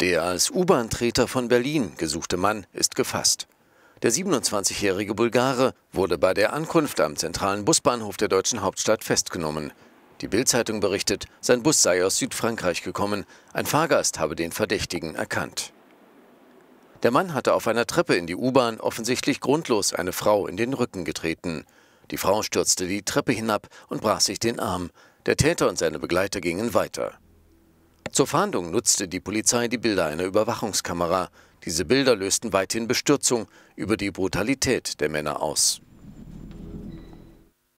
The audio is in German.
Der als U-Bahn-Treter von Berlin gesuchte Mann ist gefasst. Der 27-jährige Bulgare wurde bei der Ankunft am zentralen Busbahnhof der deutschen Hauptstadt festgenommen. Die Bild-Zeitung berichtet, sein Bus sei aus Südfrankreich gekommen. Ein Fahrgast habe den Verdächtigen erkannt. Der Mann hatte auf einer Treppe in die U-Bahn offensichtlich grundlos eine Frau in den Rücken getreten. Die Frau stürzte die Treppe hinab und brach sich den Arm. Der Täter und seine Begleiter gingen weiter. Zur Fahndung nutzte die Polizei die Bilder einer Überwachungskamera. Diese Bilder lösten weithin Bestürzung über die Brutalität der Männer aus.